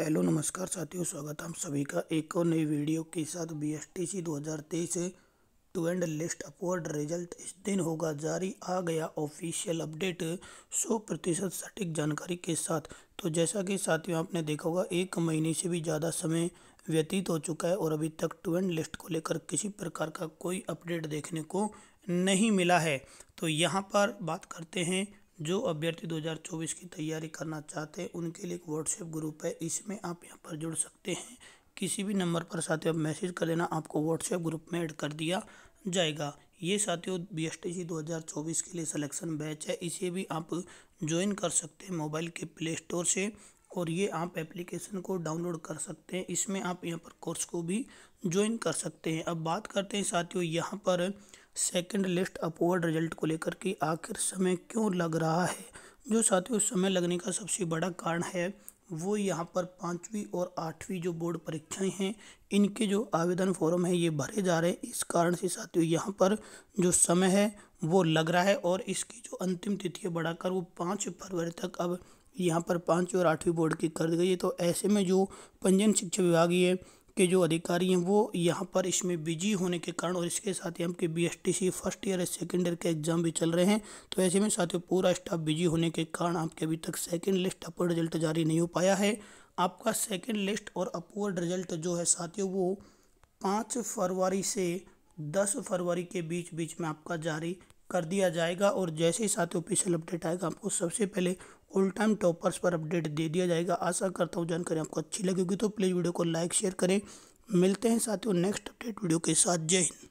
hello नमस्कार साथियों स्वागत है हम सभी का एक और नई वीडियो के साथ बी एस टी सी दो हज़ार तेईस two and list upward result इस दिन होगा जारी आ गया ऑफिशियल अपडेट सौ प्रतिशत सटीक जानकारी के साथ तो जैसा कि साथियों आपने देखा होगा एक महीने से भी ज़्यादा समय व्यतीत हो चुका है और अभी तक टू एंड लिस्ट को लेकर किसी प्रकार का कोई अपडेट देखने को नहीं मिला है तो यहाँ पर बात करते हैं जो अभ्यर्थी 2024 की तैयारी करना चाहते हैं उनके लिए एक व्हाट्सएप ग्रुप है इसमें आप यहाँ पर जुड़ सकते हैं किसी भी नंबर पर साथियों आप मैसेज कर देना आपको व्हाट्सएप ग्रुप में ऐड कर दिया जाएगा ये साथियों बी एस टी सी दो हज़ार चौबीस के लिए सलेक्शन बैच है इसे भी आप ज्वाइन कर सकते हैं मोबाइल के प्ले स्टोर से और ये आप एप्लीकेशन को डाउनलोड कर सकते हैं इसमें आप यहाँ पर कोर्स को भी ज्वाइन कर सकते हैं अब बात करते हैं साथियों यहाँ पर सेकंड लिस्ट अपवर्ड रिजल्ट को लेकर कि आखिर समय क्यों लग रहा है जो साथियों समय लगने का सबसे बड़ा कारण है वो यहाँ पर पाँचवीं और आठवीं जो बोर्ड परीक्षाएं हैं इनके जो आवेदन फॉर्म है ये भरे जा रहे हैं इस कारण से साथियों यहाँ पर जो समय है वो लग रहा है और इसकी जो अंतिम तिथि है बढ़ाकर वो पाँच फरवरी तक अब यहाँ पर पाँचवीं और आठवीं बोर्ड की कर दी गई है तो ऐसे में जो पंजीयन शिक्षा विभाग ये के जो अधिकारी हैं वो यहाँ पर इसमें बिजी होने के कारण और इसके साथ ही आपके बी फर्स्ट ईयर या सेकेंड ईयर के एग्ज़ाम भी चल रहे हैं तो ऐसे में साथियों पूरा स्टाफ बिजी होने के कारण आपके अभी तक सेकेंड लिस्ट अपर रिजल्ट जारी नहीं हो पाया है आपका सेकेंड लिस्ट और अपवर्ड रिजल्ट जो है साथियों वो पाँच फरवरी से दस फरवरी के बीच बीच में आपका जारी कर दिया जाएगा और जैसे ही साथ ऑफिशियल अपडेट आएगा आपको सबसे पहले ऑल टाइम टॉपर्स पर अपडेट दे दिया जाएगा आशा करता हूँ जानकारी आपको अच्छी लगेगी तो प्लीज़ वीडियो को लाइक शेयर करें मिलते हैं साथियों नेक्स्ट अपडेट वीडियो के साथ जय हिंद